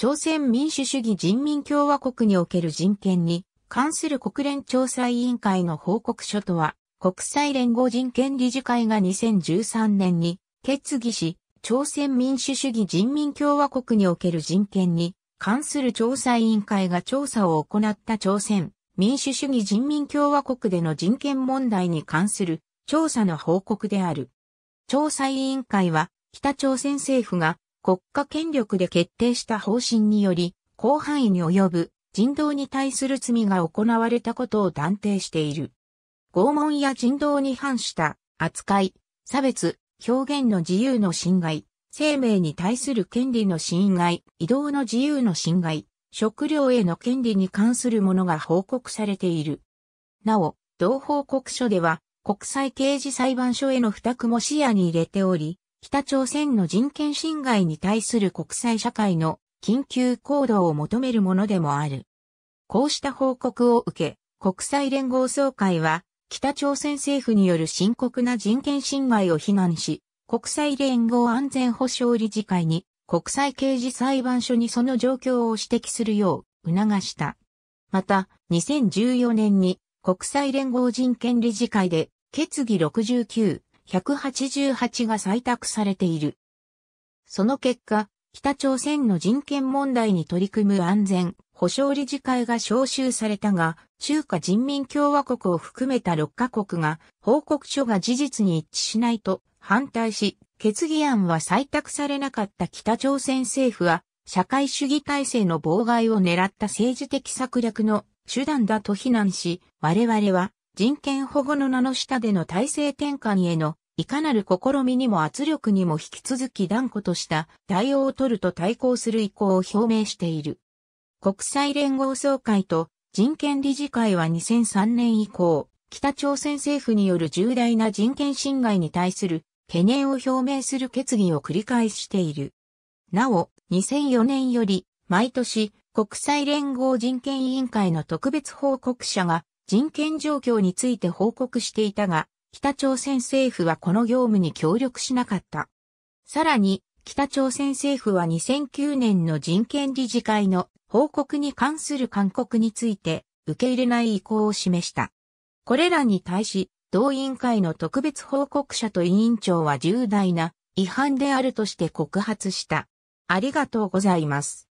朝鮮民主主義人民共和国における人権に関する国連調査委員会の報告書とは、国際連合人権理事会が2013年に決議し、朝鮮民主主義人民共和国における人権に関する調査委員会が調査を行った朝鮮民主主義人民共和国での人権問題に関する調査の報告である。調査委員会は北朝鮮政府が国家権力で決定した方針により、広範囲に及ぶ人道に対する罪が行われたことを断定している。拷問や人道に反した扱い、差別、表現の自由の侵害、生命に対する権利の侵害、移動の自由の侵害、食料への権利に関するものが報告されている。なお、同報告書では、国際刑事裁判所への付託も視野に入れており、北朝鮮の人権侵害に対する国際社会の緊急行動を求めるものでもある。こうした報告を受け、国際連合総会は、北朝鮮政府による深刻な人権侵害を非難し、国際連合安全保障理事会に国際刑事裁判所にその状況を指摘するよう促した。また、2014年に国際連合人権理事会で決議69、188が採択されている。その結果、北朝鮮の人権問題に取り組む安全保障理事会が招集されたが、中華人民共和国を含めた6カ国が報告書が事実に一致しないと反対し、決議案は採択されなかった北朝鮮政府は、社会主義体制の妨害を狙った政治的策略の手段だと非難し、我々は人権保護の名の下での体制転換へのいかなる試みにも圧力にも引き続き断固とした対応を取ると対抗する意向を表明している。国際連合総会と人権理事会は2003年以降、北朝鮮政府による重大な人権侵害に対する懸念を表明する決議を繰り返している。なお、2004年より毎年国際連合人権委員会の特別報告者が人権状況について報告していたが、北朝鮮政府はこの業務に協力しなかった。さらに、北朝鮮政府は2009年の人権理事会の報告に関する勧告について受け入れない意向を示した。これらに対し、同委員会の特別報告者と委員長は重大な違反であるとして告発した。ありがとうございます。